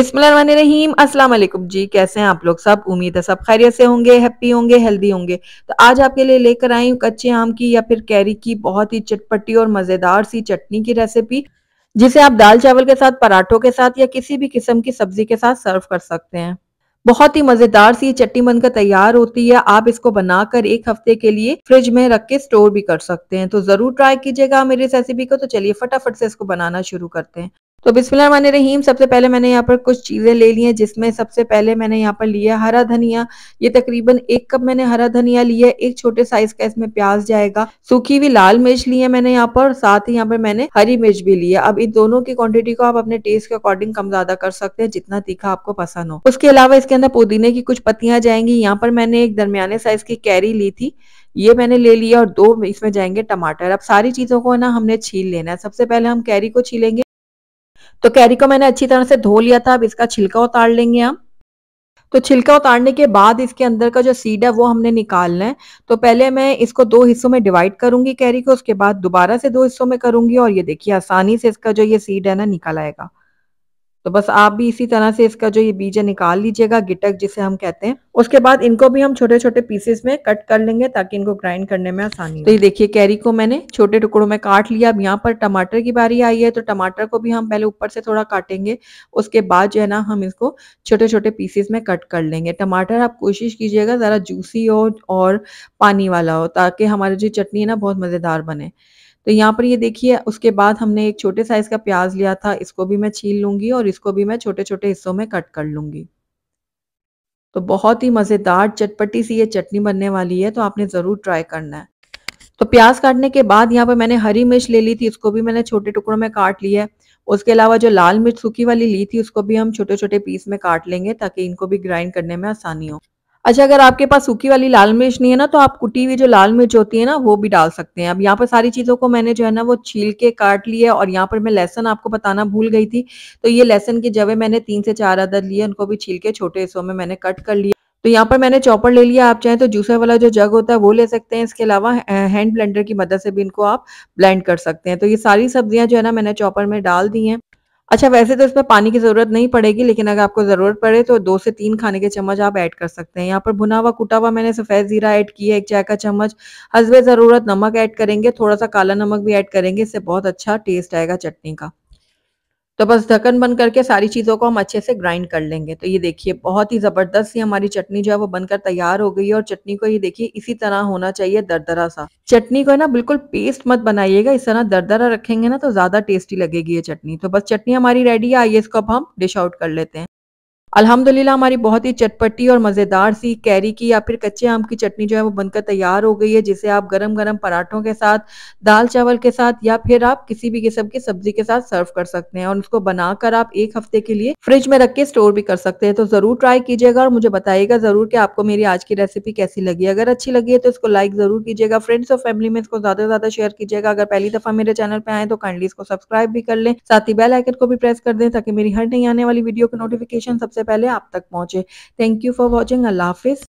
अस्सलाम वालेकुम जी कैसे हैं आप लोग सब उम्मीद है सब खैरियत से होंगे हैप्पी होंगे हेल्दी होंगे तो आज आपके लिए लेकर आई हूँ कच्चे आम की या फिर कैरी की बहुत ही चटपटी और मज़ेदार सी चटनी की रेसिपी जिसे आप दाल चावल के साथ पराठों के साथ या किसी भी किस्म की सब्जी के साथ सर्व कर सकते हैं बहुत ही मज़ेदार सी चटनी बनकर तैयार होती है आप इसको बनाकर एक हफ्ते के लिए फ्रिज में रख के स्टोर भी कर सकते हैं तो ज़रूर ट्राई कीजिएगा मेरी रेसिपी को तो चलिए फटाफट से इसको बनाना शुरू करते हैं तो बिस्मिल्लाह रहीम सबसे पहले मैंने यहाँ पर कुछ चीज़ें ले ली हैं जिसमें सबसे पहले मैंने यहाँ पर लिया हरा धनिया ये तकरीबन एक कप मैंने हरा धनिया लिया है एक छोटे साइज का इसमें प्याज जाएगा सूखी हुई लाल मिर्च ली है मैंने यहाँ पर साथ ही यहाँ पर मैंने हरी मिर्च भी ली है अब इन दोनों की क्वांटिटी को आप अपने टेस्ट के अकॉर्डिंग कम ज्यादा कर सकते हैं जितना तीखा आपको पसंद हो उसके अलावा इसके अंदर पुदीने की कुछ पत्तियां जाएंगी यहाँ पर मैंने एक दरमियाने साइज की कैरी ली थी ये मैंने ले लिया और दो इसमें जाएंगे टमाटर अब सारी चीजों को ना हमने छील लेना है सबसे पहले हम कैरी को छीलेंगे तो कैरी को मैंने अच्छी तरह से धो लिया था अब इसका छिलका उतार लेंगे हम तो छिलका उतारने के बाद इसके अंदर का जो सीड है वो हमने निकालना है तो पहले मैं इसको दो हिस्सों में डिवाइड करूंगी कैरी को उसके बाद दोबारा से दो हिस्सों में करूंगी और ये देखिए आसानी से इसका जो ये सीड है ना निकल आएगा तो बस आप भी इसी तरह से इसका जो ये बीज है निकाल लीजिएगा गिटक जिसे हम कहते हैं उसके बाद इनको भी हम छोटे छोटे पीसेस में कट कर लेंगे ताकि इनको ग्राइंड करने में आसानी तो ये देखिए कैरी को मैंने छोटे टुकड़ों में काट लिया अब यहाँ पर टमाटर की बारी आई है तो टमाटर को भी हम पहले ऊपर से थोड़ा काटेंगे उसके बाद जो है ना हम इसको छोटे छोटे पीसेस में कट कर लेंगे टमाटर आप कोशिश कीजिएगा ज़रा जूसी हो और पानी वाला हो ताकि हमारी जो चटनी है ना बहुत मज़ेदार बने तो यहाँ पर ये देखिए उसके बाद हमने एक छोटे साइज का प्याज लिया था इसको भी मैं छील लूंगी और इसको भी मैं छोटे छोटे हिस्सों में कट कर लूंगी तो बहुत ही मज़ेदार चटपटी सी ये चटनी बनने वाली है तो आपने ज़रूर ट्राई करना है तो प्याज काटने के बाद यहाँ पर मैंने हरी मिर्च ले ली थी इसको भी मैंने छोटे टुकड़ों में काट लिया है उसके अलावा जो लाल मिर्च सूखी वाली ली थी उसको भी हम छोटे छोटे पीस में काट लेंगे ताकि इनको भी ग्राइंड करने में आसानी हो अच्छा अगर आपके पास सूखी वाली लाल मिर्च नहीं है ना तो आप कुटी हुई जो लाल मिर्च होती है ना वो भी डाल सकते हैं अब यहाँ पर सारी चीज़ों को मैंने जो है ना वो छील के काट लिया और यहाँ पर मैं लहसन आपको बताना भूल गई थी तो ये लहसन की जवे मैंने तीन से चार अदर लिए उनको भी छील के छोटे हिस्सों में मैंने कट कर लिया तो यहाँ पर मैंने चॉपर ले लिया आप चाहें तो जूसर वाला जो जग होता है वो ले सकते हैं इसके अलावा हैंड ब्लेंडर की मदद से भी इनको आप ब्लेंड कर सकते हैं तो ये सारी सब्जियां जो है ना मैंने चॉपर में डाल दी हैं अच्छा वैसे तो इसमें पानी की ज़रूरत नहीं पड़ेगी लेकिन अगर आपको ज़रूरत पड़े तो दो से तीन खाने के चम्मच आप ऐड कर सकते हैं यहाँ पर भुना हुआ कुटा हुआ मैंने सफ़ेद ज़ीरा ऐड किया है एक चाय का चम्मच हसबे ज़रूरत नमक ऐड करेंगे थोड़ा सा काला नमक भी ऐड करेंगे इससे बहुत अच्छा टेस्ट आएगा चटनी का तो बस ढक्कन बंद करके सारी चीज़ों को हम अच्छे से ग्राइंड कर लेंगे तो ये देखिए बहुत ही ज़बरदस्त ही हमारी चटनी जो है वो बनकर तैयार हो गई है और चटनी को ये देखिए इसी तरह होना चाहिए दरदरा सा चटनी को है ना बिल्कुल पेस्ट मत बनाइएगा इस तरह दरदरा रखेंगे ना तो ज़्यादा टेस्टी लगेगी ये चटनी तो बस चटनी हमारी रेडी है आइए इसको अब हम डिश आउट कर लेते हैं अल्हम्दुलिल्लाह हमारी बहुत ही चटपटी और मज़ेदार सी कैरी की या फिर कच्चे आम की चटनी जो है वो बनकर तैयार हो गई है जिसे आप गरम गरम पराठों के साथ दाल चावल के साथ या फिर आप किसी भी किस्म की सब्जी के साथ सर्व कर सकते हैं और उसको बनाकर आप एक हफ्ते के लिए फ्रिज में रख के स्टोर भी कर सकते हैं तो ज़रूर ट्राई कीजिएगा और मुझे बताइएगा ज़रूर कि आपको मेरी आज की रेसिपी कैसी लगी अगर अच्छी लगी है तो इसको लाइक ज़रूर कीजिएगा फ्रेंड्स और फैमिली में इसको ज़्यादा से ज़्यादा शेयर कीजिएगा अगर पहली दफ़ा मेरे चैनल पर आए तो काइंडली इसको सब्सक्राइब भी कर लें साथ ही बेल आइकन को भी प्रेस कर दें ताकि मेरी हर नई आने वाली वीडियो की नोटिफिकेशन सबसे सबसे पहले आप तक पहुंचे थैंक यू फॉर वॉचिंग अल्लाह हाफिज़